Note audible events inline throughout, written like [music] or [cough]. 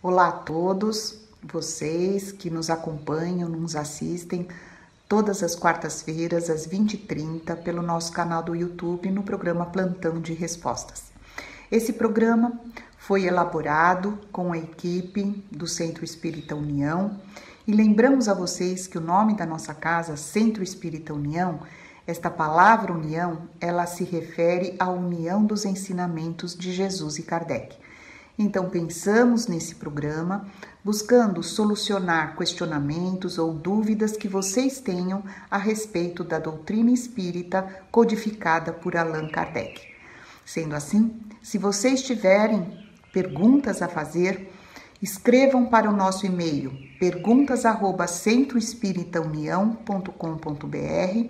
Olá a todos vocês que nos acompanham, nos assistem todas as quartas-feiras às 20h30 pelo nosso canal do YouTube no programa Plantão de Respostas. Esse programa foi elaborado com a equipe do Centro Espírita União e lembramos a vocês que o nome da nossa casa, Centro Espírita União, esta palavra união, ela se refere à união dos ensinamentos de Jesus e Kardec. Então, pensamos nesse programa buscando solucionar questionamentos ou dúvidas que vocês tenham a respeito da doutrina espírita codificada por Allan Kardec. Sendo assim, se vocês tiverem perguntas a fazer, escrevam para o nosso e-mail perguntas@centroespiritaunião.com.br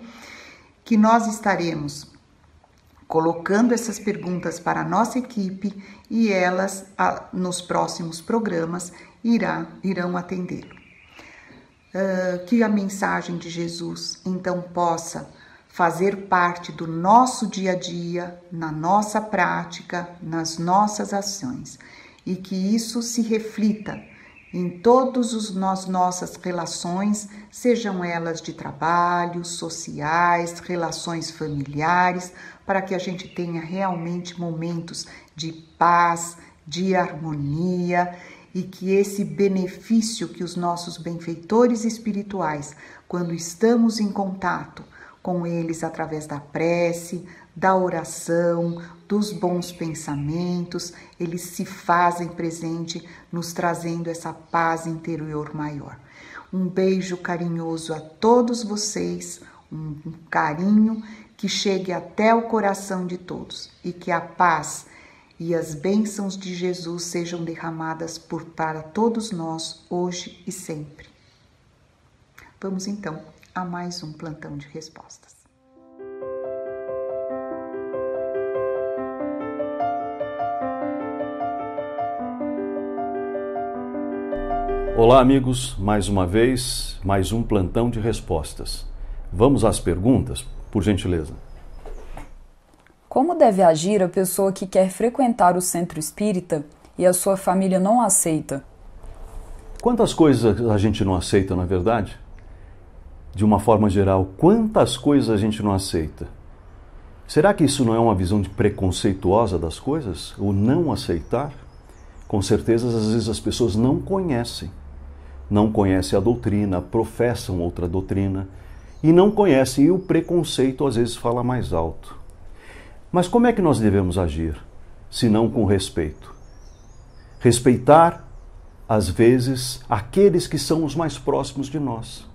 que nós estaremos colocando essas perguntas para a nossa equipe e elas, nos próximos programas, irá, irão atendê-lo. Uh, que a mensagem de Jesus então possa fazer parte do nosso dia a dia, na nossa prática, nas nossas ações e que isso se reflita em todos os nós nossas relações, sejam elas de trabalho, sociais, relações familiares, para que a gente tenha realmente momentos de paz, de harmonia e que esse benefício que os nossos benfeitores espirituais, quando estamos em contato com eles através da prece, da oração, dos bons pensamentos, eles se fazem presente, nos trazendo essa paz interior maior. Um beijo carinhoso a todos vocês, um carinho que chegue até o coração de todos e que a paz e as bênçãos de Jesus sejam derramadas por para todos nós hoje e sempre. Vamos então a mais um plantão de respostas. Olá, amigos, mais uma vez, mais um plantão de respostas. Vamos às perguntas, por gentileza. Como deve agir a pessoa que quer frequentar o centro espírita e a sua família não aceita? Quantas coisas a gente não aceita, na verdade? de uma forma geral, quantas coisas a gente não aceita? Será que isso não é uma visão preconceituosa das coisas? O não aceitar? Com certeza, às vezes as pessoas não conhecem. Não conhecem a doutrina, professam outra doutrina e não conhecem, e o preconceito às vezes fala mais alto. Mas como é que nós devemos agir? Se não com respeito. Respeitar, às vezes, aqueles que são os mais próximos de nós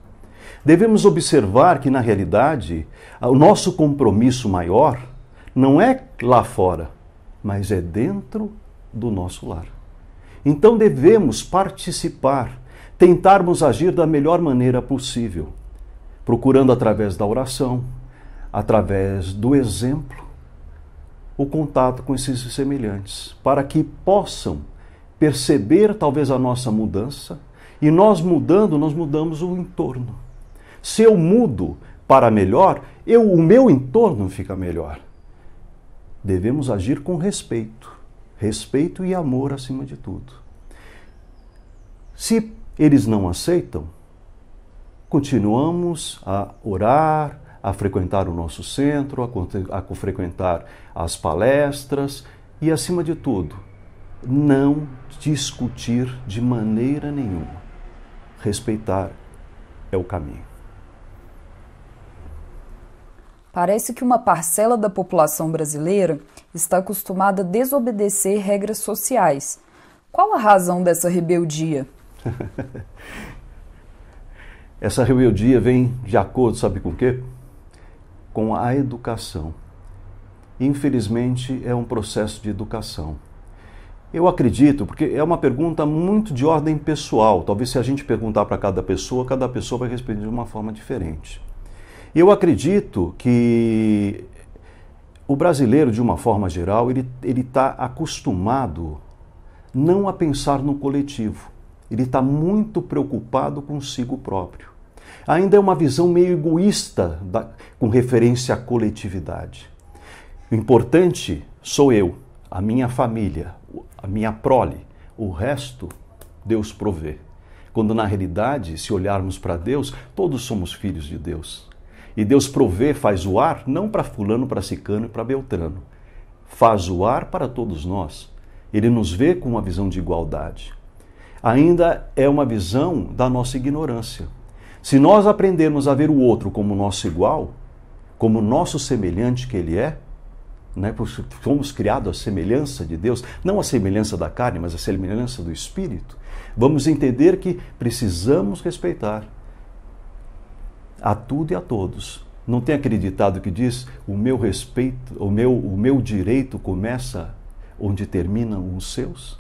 Devemos observar que, na realidade, o nosso compromisso maior não é lá fora, mas é dentro do nosso lar. Então devemos participar, tentarmos agir da melhor maneira possível, procurando através da oração, através do exemplo, o contato com esses semelhantes, para que possam perceber talvez a nossa mudança e nós mudando, nós mudamos o entorno. Se eu mudo para melhor, eu, o meu entorno fica melhor. Devemos agir com respeito. Respeito e amor acima de tudo. Se eles não aceitam, continuamos a orar, a frequentar o nosso centro, a, a frequentar as palestras e, acima de tudo, não discutir de maneira nenhuma. Respeitar é o caminho. Parece que uma parcela da população brasileira está acostumada a desobedecer regras sociais. Qual a razão dessa rebeldia? [laughs] Essa rebeldia vem de acordo, sabe com o quê? Com a educação. Infelizmente, é um processo de educação. Eu acredito, porque é uma pergunta muito de ordem pessoal. Talvez se a gente perguntar para cada pessoa, cada pessoa vai responder de uma forma diferente. Eu acredito que o brasileiro, de uma forma geral, ele está acostumado não a pensar no coletivo. Ele está muito preocupado consigo próprio. Ainda é uma visão meio egoísta da, com referência à coletividade. O importante sou eu, a minha família, a minha prole. O resto, Deus provê. Quando na realidade, se olharmos para Deus, todos somos filhos de Deus. E Deus provê, faz o ar, não para Fulano, para Sicano e para Beltrano. Faz o ar para todos nós. Ele nos vê com uma visão de igualdade. Ainda é uma visão da nossa ignorância. Se nós aprendermos a ver o outro como nosso igual, como nosso semelhante que ele é, né? fomos criados à semelhança de Deus, não à semelhança da carne, mas à semelhança do Espírito, vamos entender que precisamos respeitar a tudo e a todos. Não tem aquele ditado que diz: o meu respeito, o meu, o meu direito começa onde terminam os seus?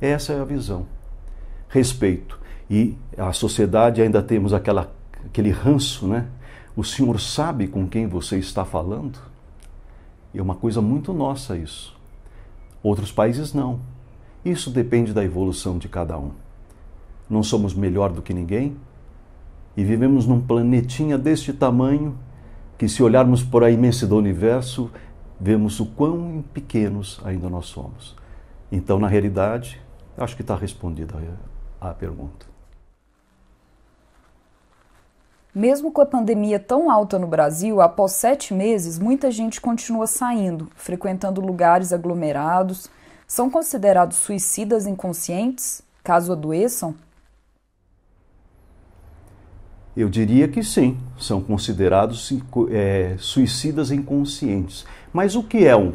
Essa é a visão. Respeito. E a sociedade ainda temos aquela, aquele ranço, né? O senhor sabe com quem você está falando? É uma coisa muito nossa isso. Outros países não. Isso depende da evolução de cada um. Não somos melhor do que ninguém, e vivemos num planetinha deste tamanho que, se olharmos por a imensidão do universo, vemos o quão pequenos ainda nós somos. Então, na realidade, acho que está respondida a pergunta. Mesmo com a pandemia tão alta no Brasil, após sete meses, muita gente continua saindo, frequentando lugares aglomerados. São considerados suicidas inconscientes, caso adoeçam? Eu diria que sim, são considerados é, suicidas inconscientes. Mas o que é um,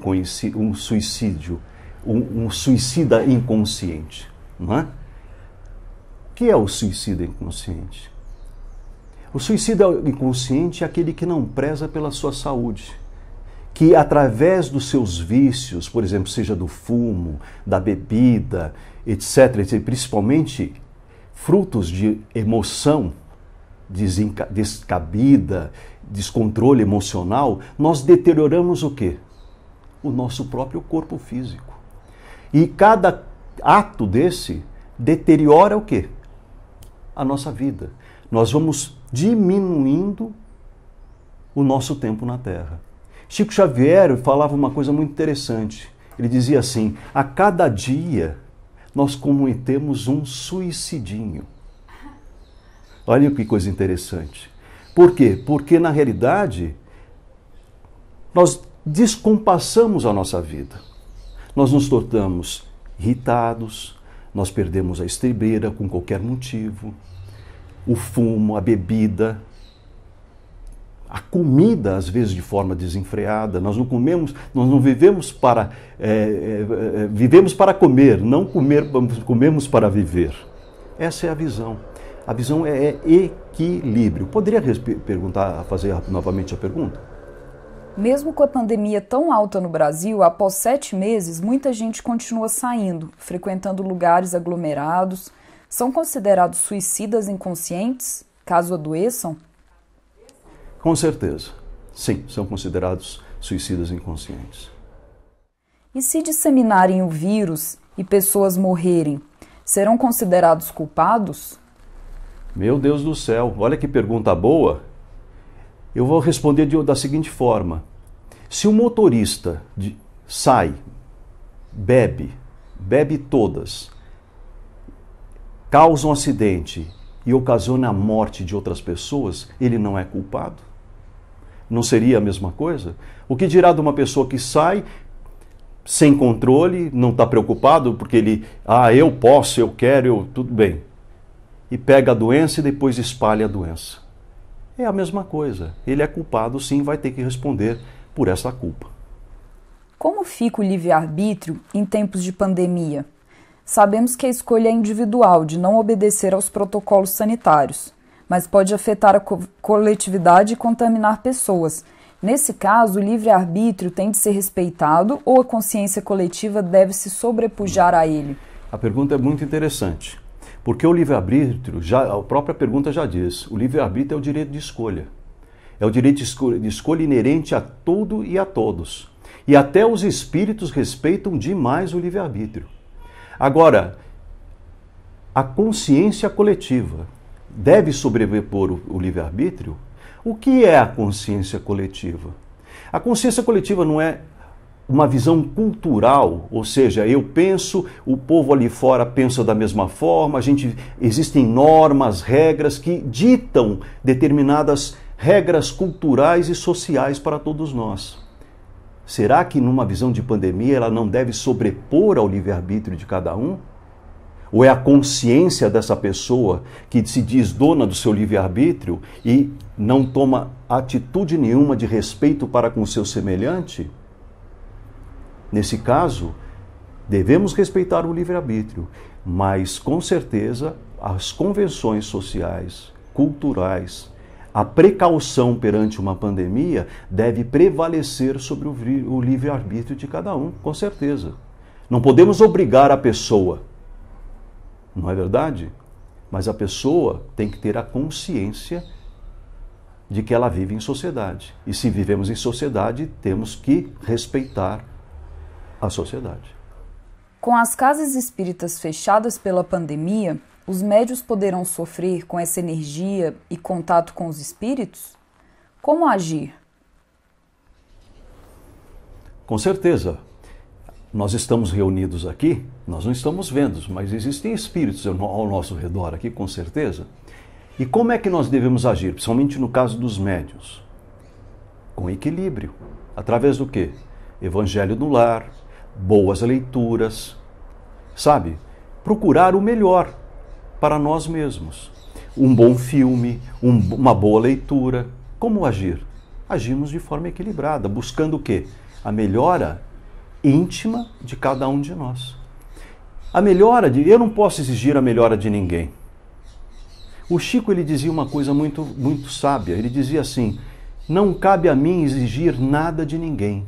um suicídio? Um, um, suicida inconsciente? Não é? O que é o suicida inconsciente? O suicida inconsciente é aquele que não preza pela sua saúde, que através dos seus vícios, por exemplo, seja do fumo, da bebida, etc., etc principalmente frutos de emoção, descabida, descontrole emocional, nós deterioramos o quê? O nosso próprio corpo físico. E cada ato desse deteriora o quê? A nossa vida. Nós vamos diminuindo o nosso tempo na Terra. Chico Xavier falava uma coisa muito interessante. Ele dizia assim: a cada dia nós cometemos um suicidinho. Olha que coisa interessante. Por quê? Porque na realidade nós descompassamos a nossa vida. Nós nos tornamos irritados, nós perdemos a estribeira com qualquer motivo, o fumo, a bebida, a comida, às vezes de forma desenfreada. Nós não comemos, nós não vivemos para é, é, vivemos para comer, não comer, comemos para viver. Essa é a visão. A visão é, é equilíbrio. Poderia perguntar, fazer novamente a pergunta? Mesmo com a pandemia tão alta no Brasil, após sete meses, muita gente continua saindo, frequentando lugares aglomerados. São considerados suicidas inconscientes, caso adoeçam? Com certeza. Sim, são considerados suicidas inconscientes. E se disseminarem o vírus e pessoas morrerem, serão considerados culpados? Meu Deus do céu, olha que pergunta boa. Eu vou responder de, da seguinte forma: se o motorista de, sai, bebe, bebe todas, causa um acidente e ocasiona a morte de outras pessoas, ele não é culpado? Não seria a mesma coisa? O que dirá de uma pessoa que sai sem controle, não está preocupado porque ele, ah, eu posso, eu quero, eu, tudo bem e pega a doença e depois espalha a doença. É a mesma coisa. Ele é culpado, sim, vai ter que responder por essa culpa. Como fica o livre-arbítrio em tempos de pandemia? Sabemos que a escolha é individual de não obedecer aos protocolos sanitários, mas pode afetar a co coletividade e contaminar pessoas. Nesse caso, o livre-arbítrio tem de ser respeitado ou a consciência coletiva deve se sobrepujar a ele? A pergunta é muito interessante. Porque o livre-arbítrio, a própria pergunta já diz, o livre-arbítrio é o direito de escolha. É o direito de escolha, de escolha inerente a tudo e a todos. E até os espíritos respeitam demais o livre-arbítrio. Agora, a consciência coletiva deve sobrepor o, o livre-arbítrio? O que é a consciência coletiva? A consciência coletiva não é uma visão cultural, ou seja, eu penso, o povo ali fora pensa da mesma forma, a gente existem normas, regras que ditam determinadas regras culturais e sociais para todos nós. Será que numa visão de pandemia ela não deve sobrepor ao livre-arbítrio de cada um? Ou é a consciência dessa pessoa que se diz dona do seu livre-arbítrio e não toma atitude nenhuma de respeito para com o seu semelhante? Nesse caso, devemos respeitar o livre-arbítrio, mas com certeza as convenções sociais, culturais, a precaução perante uma pandemia deve prevalecer sobre o livre-arbítrio de cada um, com certeza. Não podemos obrigar a pessoa, não é verdade? Mas a pessoa tem que ter a consciência de que ela vive em sociedade. E se vivemos em sociedade, temos que respeitar sociedade. Com as casas espíritas fechadas pela pandemia, os médios poderão sofrer com essa energia e contato com os espíritos? Como agir? Com certeza. Nós estamos reunidos aqui, nós não estamos vendo, mas existem espíritos ao nosso redor aqui, com certeza. E como é que nós devemos agir, principalmente no caso dos médios? Com equilíbrio. Através do quê? Evangelho no lar, boas leituras, sabe? Procurar o melhor para nós mesmos. Um bom filme, um, uma boa leitura. Como agir? Agimos de forma equilibrada, buscando o quê? A melhora íntima de cada um de nós. A melhora de. Eu não posso exigir a melhora de ninguém. O Chico ele dizia uma coisa muito, muito sábia. Ele dizia assim: Não cabe a mim exigir nada de ninguém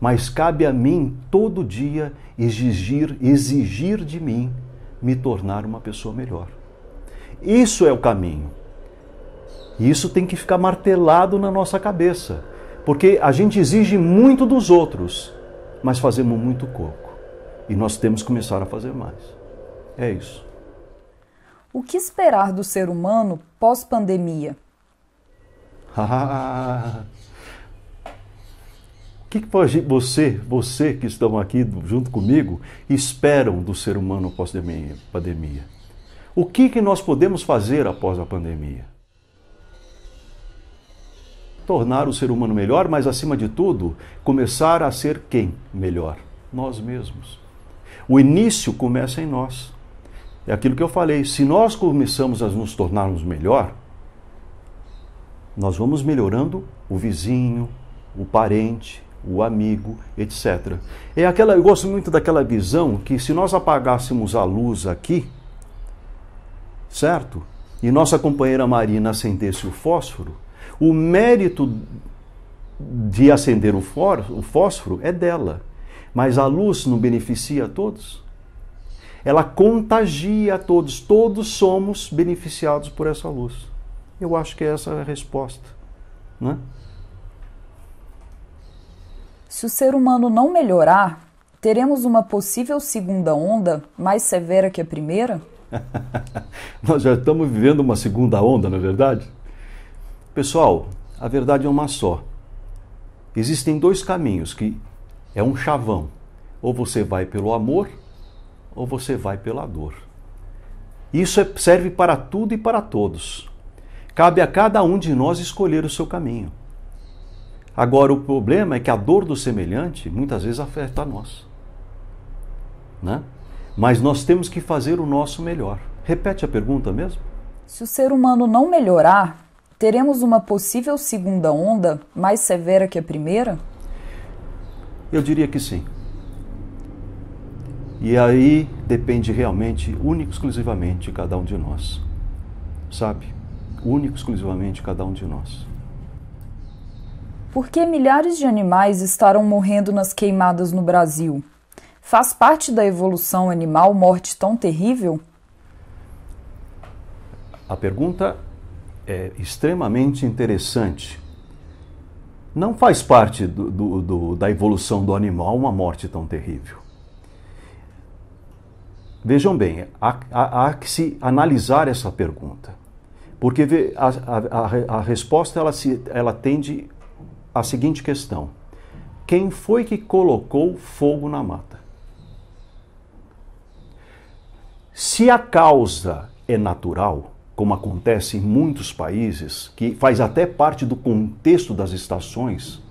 mas cabe a mim todo dia exigir, exigir de mim me tornar uma pessoa melhor. Isso é o caminho. E isso tem que ficar martelado na nossa cabeça, porque a gente exige muito dos outros, mas fazemos muito pouco. E nós temos que começar a fazer mais. É isso. O que esperar do ser humano pós-pandemia? [laughs] [laughs] que você, você que estão aqui junto comigo, esperam do ser humano após a pandemia? O que, que nós podemos fazer após a pandemia? Tornar o ser humano melhor, mas acima de tudo, começar a ser quem melhor? Nós mesmos. O início começa em nós. É aquilo que eu falei. Se nós começamos a nos tornarmos melhor, nós vamos melhorando o vizinho, o parente, o amigo, etc. É aquela, eu gosto muito daquela visão que se nós apagássemos a luz aqui, certo? E nossa companheira Marina acendesse o fósforo, o mérito de acender o fósforo é dela. Mas a luz não beneficia a todos? Ela contagia a todos. Todos somos beneficiados por essa luz. Eu acho que é essa a resposta. Né? Se o ser humano não melhorar, teremos uma possível segunda onda mais severa que a primeira? [laughs] Nós já estamos vivendo uma segunda onda, não é verdade? Pessoal, a verdade é uma só. Existem dois caminhos que é um chavão. Ou você vai pelo amor, ou você vai pela dor. Isso é, serve para tudo e para todos. Cabe a cada um de nós escolher o seu caminho. Agora, o problema é que a dor do semelhante muitas vezes afeta a nós. Né? Mas nós temos que fazer o nosso melhor. Repete a pergunta mesmo? Se o ser humano não melhorar, teremos uma possível segunda onda mais severa que a primeira? Eu diria que sim. E aí depende realmente, único exclusivamente, de cada um de nós. Sabe? Único exclusivamente de cada um de nós. Por que milhares de animais estarão morrendo nas queimadas no Brasil? Faz parte da evolução animal morte tão terrível? A pergunta é extremamente interessante. Não faz parte do, do, do, da evolução do animal uma morte tão terrível. Vejam bem, há, há, há que se analisar essa pergunta, porque a, a, a resposta ela, se, ela tende a seguinte questão: quem foi que colocou fogo na mata? Se a causa é natural, como acontece em muitos países, que faz até parte do contexto das estações,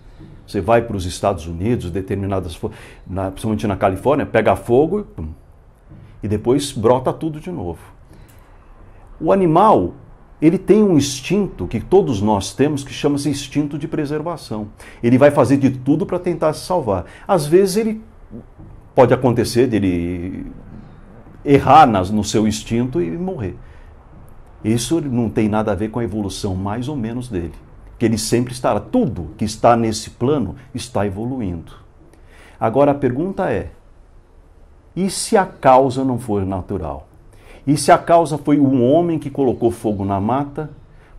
você vai para os Estados Unidos, determinadas, na, principalmente na Califórnia, pega fogo e depois brota tudo de novo. O animal ele tem um instinto que todos nós temos que chama-se instinto de preservação. Ele vai fazer de tudo para tentar se salvar. Às vezes ele pode acontecer dele errar nas, no seu instinto e morrer. Isso não tem nada a ver com a evolução mais ou menos dele, que ele sempre estará tudo que está nesse plano está evoluindo. Agora a pergunta é: e se a causa não for natural? E se a causa foi um homem que colocou fogo na mata,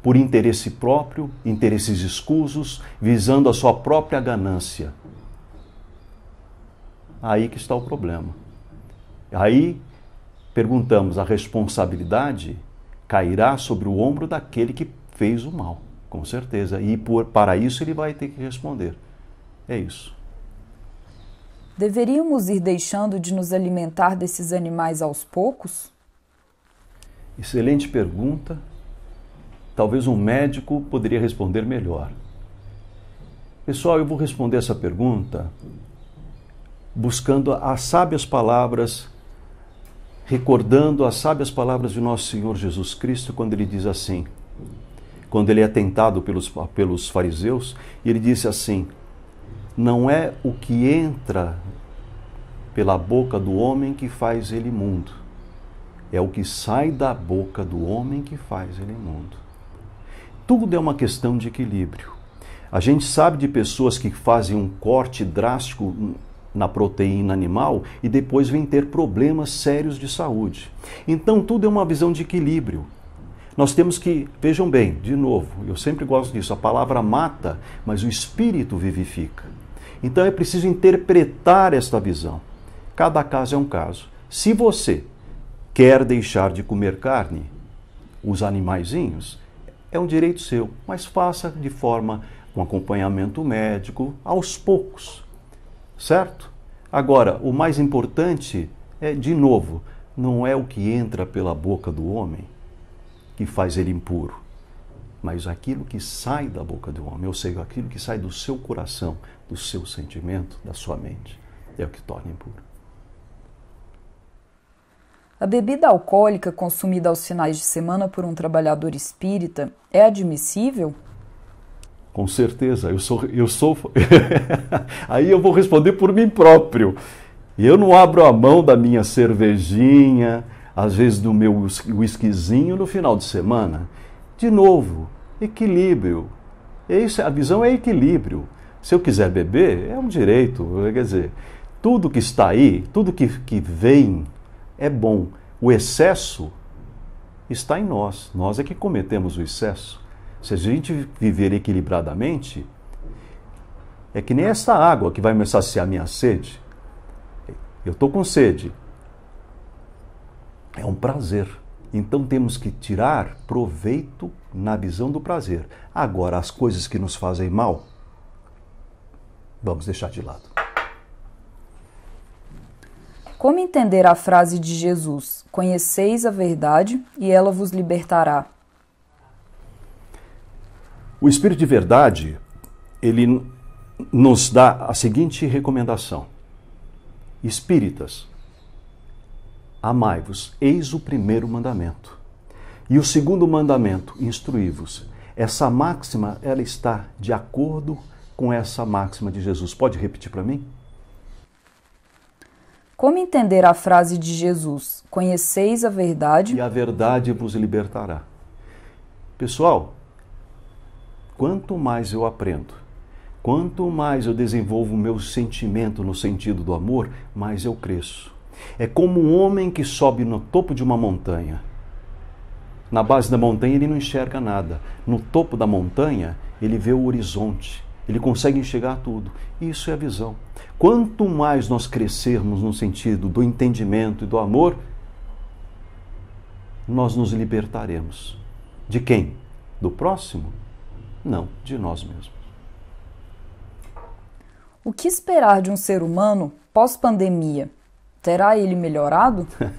por interesse próprio, interesses escusos, visando a sua própria ganância. Aí que está o problema. Aí perguntamos: a responsabilidade cairá sobre o ombro daquele que fez o mal, com certeza. E por, para isso ele vai ter que responder. É isso. Deveríamos ir deixando de nos alimentar desses animais aos poucos? Excelente pergunta. Talvez um médico poderia responder melhor. Pessoal, eu vou responder essa pergunta buscando as sábias palavras, recordando as sábias palavras de nosso Senhor Jesus Cristo quando ele diz assim: quando ele é tentado pelos, pelos fariseus, ele disse assim: Não é o que entra pela boca do homem que faz ele imundo é o que sai da boca do homem que faz ele imundo. Tudo é uma questão de equilíbrio. A gente sabe de pessoas que fazem um corte drástico na proteína animal e depois vêm ter problemas sérios de saúde. Então, tudo é uma visão de equilíbrio. Nós temos que, vejam bem, de novo, eu sempre gosto disso, a palavra mata, mas o espírito vivifica. Então é preciso interpretar esta visão. Cada caso é um caso. Se você quer deixar de comer carne, os animaizinhos, é um direito seu, mas faça de forma com um acompanhamento médico aos poucos, certo? Agora, o mais importante é, de novo, não é o que entra pela boca do homem que faz ele impuro, mas aquilo que sai da boca do homem, ou seja, aquilo que sai do seu coração, do seu sentimento, da sua mente, é o que torna impuro. A bebida alcoólica consumida aos finais de semana por um trabalhador espírita é admissível? Com certeza, eu sou. Eu sou... [laughs] Aí eu vou responder por mim próprio. Eu não abro a mão da minha cervejinha, às vezes do meu whiskyzinho no final de semana. De novo, equilíbrio. É isso, a visão é equilíbrio. Se eu quiser beber, é um direito. Quer dizer, tudo que está aí, tudo que, que vem é bom. O excesso está em nós. Nós é que cometemos o excesso. Se a gente viver equilibradamente, é que nem essa água que vai me saciar a minha sede. Eu estou com sede. É um prazer. Então temos que tirar proveito na visão do prazer. Agora, as coisas que nos fazem mal, vamos deixar de lado. Como entender a frase de Jesus: Conheceis a verdade e ela vos libertará? O Espírito de Verdade, ele nos dá a seguinte recomendação: Espíritas, amai-vos, eis o primeiro mandamento. E o segundo mandamento, instruí-vos. Essa máxima, ela está de acordo com essa máxima de Jesus. Pode repetir para mim? Como entender a frase de Jesus: Conheceis a verdade e a verdade vos libertará? Pessoal, quanto mais eu aprendo, quanto mais eu desenvolvo o meu sentimento no sentido do amor, mais eu cresço. É como um homem que sobe no topo de uma montanha. Na base da montanha ele não enxerga nada. No topo da montanha ele vê o horizonte. Ele consegue enxergar tudo. Isso é a visão. Quanto mais nós crescermos no sentido do entendimento e do amor, nós nos libertaremos. De quem? Do próximo? Não, de nós mesmos. O que esperar de um ser humano pós-pandemia? Terá ele melhorado? [laughs]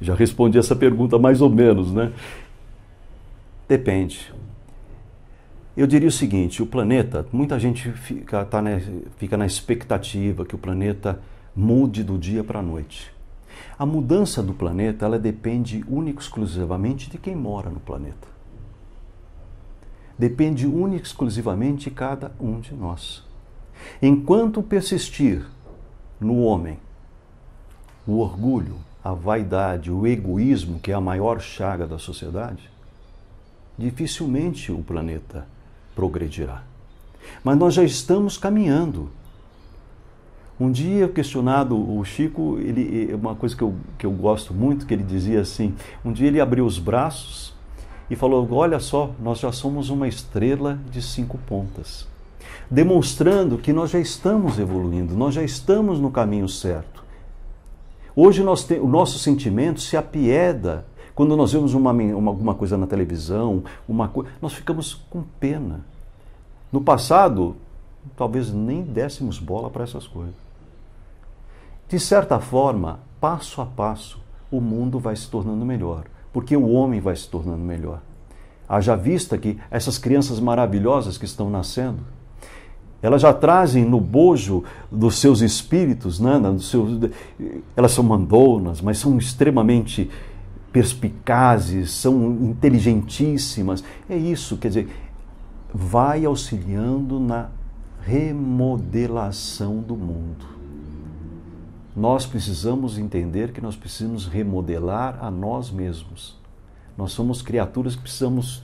Já respondi essa pergunta mais ou menos, né? Depende. Eu diria o seguinte: o planeta, muita gente fica, tá, né, fica na expectativa que o planeta mude do dia para a noite. A mudança do planeta ela depende única e exclusivamente de quem mora no planeta. Depende única e exclusivamente de cada um de nós. Enquanto persistir no homem o orgulho, a vaidade, o egoísmo, que é a maior chaga da sociedade, dificilmente o planeta progredirá. Mas nós já estamos caminhando. Um dia, questionado o Chico, ele, é uma coisa que eu, que eu gosto muito, que ele dizia assim: um dia ele abriu os braços e falou: Olha só, nós já somos uma estrela de cinco pontas. Demonstrando que nós já estamos evoluindo, nós já estamos no caminho certo. Hoje nós te, o nosso sentimento se apieda quando nós vemos uma, uma, alguma coisa na televisão, uma co... nós ficamos com pena. No passado, talvez nem dessemos bola para essas coisas. De certa forma, passo a passo, o mundo vai se tornando melhor, porque o homem vai se tornando melhor. Haja vista que essas crianças maravilhosas que estão nascendo, elas já trazem no bojo dos seus espíritos, né, dos seus, elas são mandonas, mas são extremamente perspicazes, são inteligentíssimas. É isso, quer dizer, vai auxiliando na remodelação do mundo. Nós precisamos entender que nós precisamos remodelar a nós mesmos. Nós somos criaturas que precisamos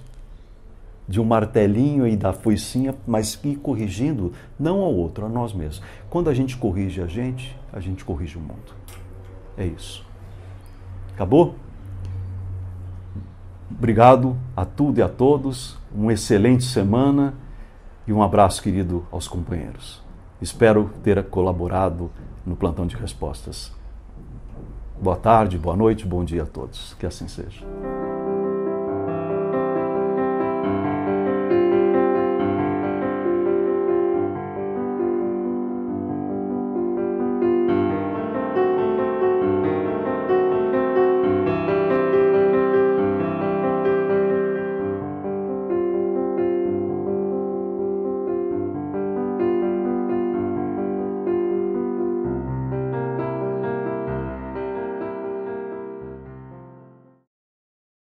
de um martelinho e da foicinha, mas ir corrigindo não ao outro, a nós mesmos. Quando a gente corrige a gente, a gente corrige o mundo. É isso. Acabou? Obrigado a tudo e a todos, uma excelente semana e um abraço querido aos companheiros. Espero ter colaborado no plantão de respostas. Boa tarde, boa noite, bom dia a todos. Que assim seja.